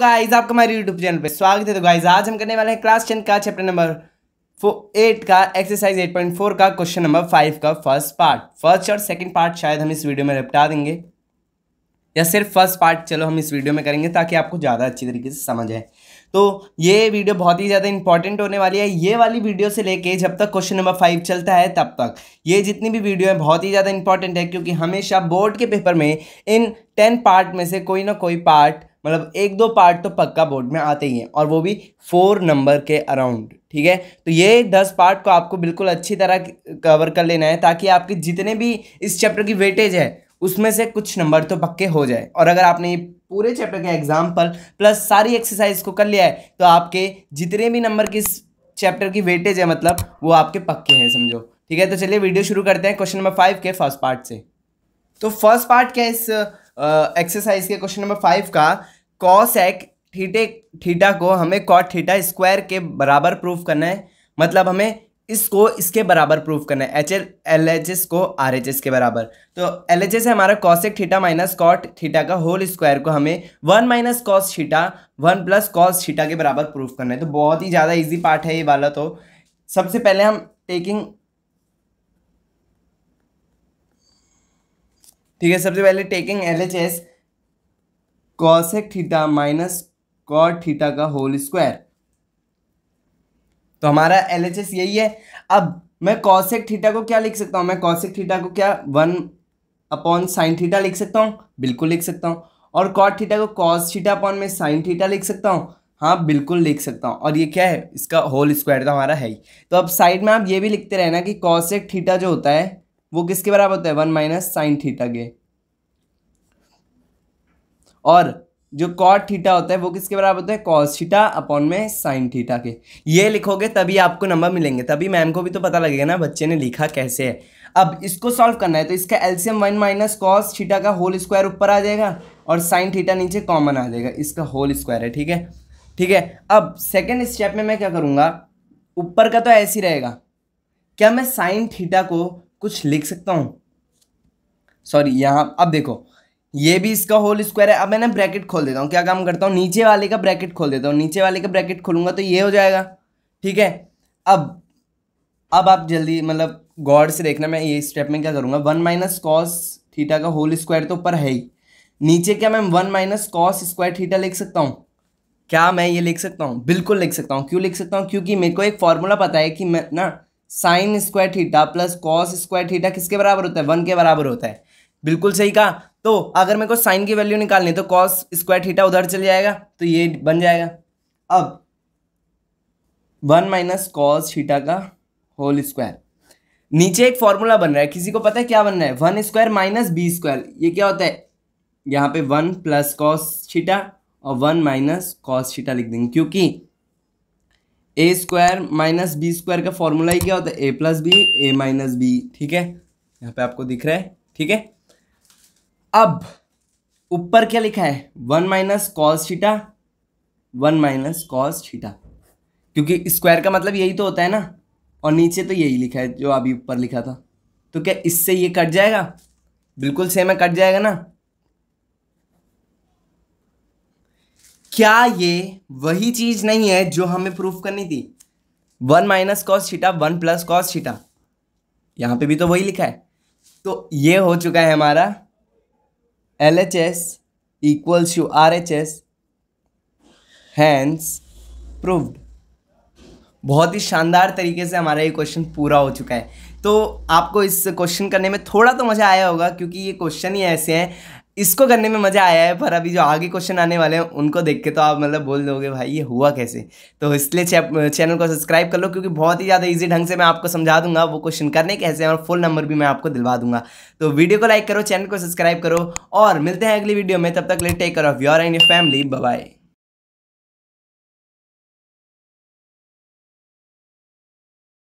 guys आपका हमारे YouTube channel पे स्वागत है तो गाइज आज हम करने वाले हैं क्लास टेन का चैप्टर नंबर एट का एक्सरसाइज एट पॉइंट फोर का क्वेश्चन नंबर फाइव का फर्स्ट पार्ट फर्स्ट और सेकंड पार्ट शायद हम इस वीडियो में निपटा देंगे या सिर्फ फर्स्ट पार्ट चलो हम इस वीडियो में करेंगे ताकि आपको ज़्यादा अच्छी तरीके से समझ आए तो ये वीडियो बहुत ही ज़्यादा इंपॉर्टेंट होने वाली है ये वाली वीडियो से लेके जब तक क्वेश्चन नंबर फाइव चलता है तब तक ये जितनी भी वीडियो है बहुत ही ज़्यादा इंपॉर्टेंट है क्योंकि हमेशा बोर्ड के पेपर में इन टेन पार्ट में से कोई ना कोई पार्ट मतलब एक दो पार्ट तो पक्का बोर्ड में आते ही हैं और वो भी फोर नंबर के अराउंड ठीक है तो ये दस पार्ट को आपको बिल्कुल अच्छी तरह कवर कर लेना है ताकि आपके जितने भी इस चैप्टर की वेटेज है उसमें से कुछ नंबर तो पक्के हो जाए और अगर आपने ये पूरे चैप्टर के एग्जाम्पल प्लस सारी एक्सरसाइज को कर लिया है तो आपके जितने भी नंबर की चैप्टर की वेटेज है मतलब वो आपके पक्के हैं समझो ठीक है तो चलिए वीडियो शुरू करते हैं क्वेश्चन नंबर फाइव के फर्स्ट पार्ट से तो फर्स्ट पार्ट क्या इस एक्सरसाइज के क्वेश्चन नंबर फाइव का कॉस एक थीटे थीटा को हमें कॉट थीटा स्क्वायर के बराबर प्रूफ करना है मतलब हमें इसको इसके बराबर प्रूफ करना है H L L H S को आर एच एस के बराबर तो एल एच एस है हमारा cosec theta minus cot theta का होल स्क्वायर को हमें one minus cos theta one plus cos theta के बराबर प्रूफ करना है तो बहुत ही ज़्यादा इजी पार्ट है ये वाला तो सबसे पहले हम टेकिंग ठीक है सबसे पहले taking L H S cosec theta minus cot theta का होल स्क्वायर तो हमारा एल एच एस यही है अब मैं कॉसेक थीटा को क्या लिख सकता हूँ मैं कॉसेक थीटा को क्या वन अपॉन साइन थीटा लिख सकता हूँ बिल्कुल लिख सकता हूँ और कॉट थीटा को कॉस थीटा अपॉन में साइन थीटा लिख सकता हूँ हाँ बिल्कुल लिख सकता हूँ और ये क्या है इसका होल स्क्वायर तो हमारा है ही तो अब साइड में आप ये भी लिखते रहना कि कॉसेक थीटा जो होता है वो किसके बराबर होता है वन माइनस साइन थीटा के और जो कॉट थीटा होता है वो किसके बराबर होता है कॉस थीटा अपॉन में साइन थीटा के ये लिखोगे तभी आपको नंबर मिलेंगे तभी मैम को भी तो पता लगेगा ना बच्चे ने लिखा कैसे है अब इसको सॉल्व करना है तो इसका एल्सियम वन माइनस कॉस थीटा का होल स्क्वायर ऊपर आ जाएगा और साइन थीटा नीचे कॉमन आ जाएगा इसका होल स्क्वायर है ठीक है ठीक है अब सेकेंड स्टेप में मैं क्या करूँगा ऊपर का तो ऐसे ही रहेगा क्या मैं साइन थीटा को कुछ लिख सकता हूँ सॉरी यहाँ अब देखो ये भी इसका होल स्क्वायर है अब मैं ना ब्रैकेट खोल देता हूँ क्या काम करता हूँ नीचे वाले का ब्रैकेट खोल देता हूँ नीचे वाले का ब्रैकेट खोलूँगा तो ये हो जाएगा ठीक है अब अब आप जल्दी मतलब गॉड से देखना मैं ये स्टेप में क्या करूँगा वन माइनस कॉस थीटा का होल स्क्वायर तो ऊपर है ही नीचे क्या मैं one minus cos square theta लिख सकता हूँ क्या मैं ये लिख सकता हूँ बिल्कुल लिख सकता हूँ क्यों लिख सकता हूँ क्योंकि मेरे को एक फॉर्मूला पता है कि मैं ना sine square theta plus cos square theta किसके बराबर होता है वन के बराबर होता है बिल्कुल सही कहा तो अगर मेरे को साइन की वैल्यू निकालनी तो कॉस स्क्वायर थीटा उधर चल जाएगा तो ये बन जाएगा अब वन माइनस कॉस थीटा का होल स्क्वायर नीचे एक फॉर्मूला बन रहा है किसी को पता है क्या बन रहा है one square minus B square ये क्या होता है यहाँ पे वन प्लस कॉस छीटा और वन माइनस कॉस छीटा लिख देंगे क्योंकि A square minus B square का फॉर्मूला ही क्या होता है A plus B A minus B ठीक है यहाँ पे आपको दिख रहा है ठीक है अब ऊपर क्या लिखा है one minus cos theta one minus cos theta क्योंकि स्क्वायर का मतलब यही तो होता है ना और नीचे तो यही लिखा है जो अभी ऊपर लिखा था तो क्या इससे ये कट जाएगा बिल्कुल सेम है कट जाएगा ना क्या ये वही चीज़ नहीं है जो हमें प्रूफ करनी थी one minus cos theta one plus cos theta यहां पे भी तो वही लिखा है तो ये हो चुका है हमारा L H S equals to R H S hence proved बहुत ही शानदार तरीके से हमारा ये क्वेश्चन पूरा हो चुका है तो आपको इस क्वेश्चन करने में थोड़ा तो मज़ा आया होगा क्योंकि ये क्वेश्चन ही ऐसे हैं इसको करने में मज़ा आया है पर अभी जो आगे क्वेश्चन आने वाले हैं उनको देख के तो आप मतलब बोल दोगे भाई ये हुआ कैसे तो इसलिए चैनल को सब्सक्राइब कर लो क्योंकि बहुत ही ज़्यादा इजी ढंग से मैं आपको समझा दूंगा वो क्वेश्चन करने कैसे हैं और फुल नंबर भी मैं आपको दिलवा दूंगा तो वीडियो को लाइक करो चैनल को सब्सक्राइब करो और मिलते हैं अगली वीडियो में तब तक ले take care of your and your family bye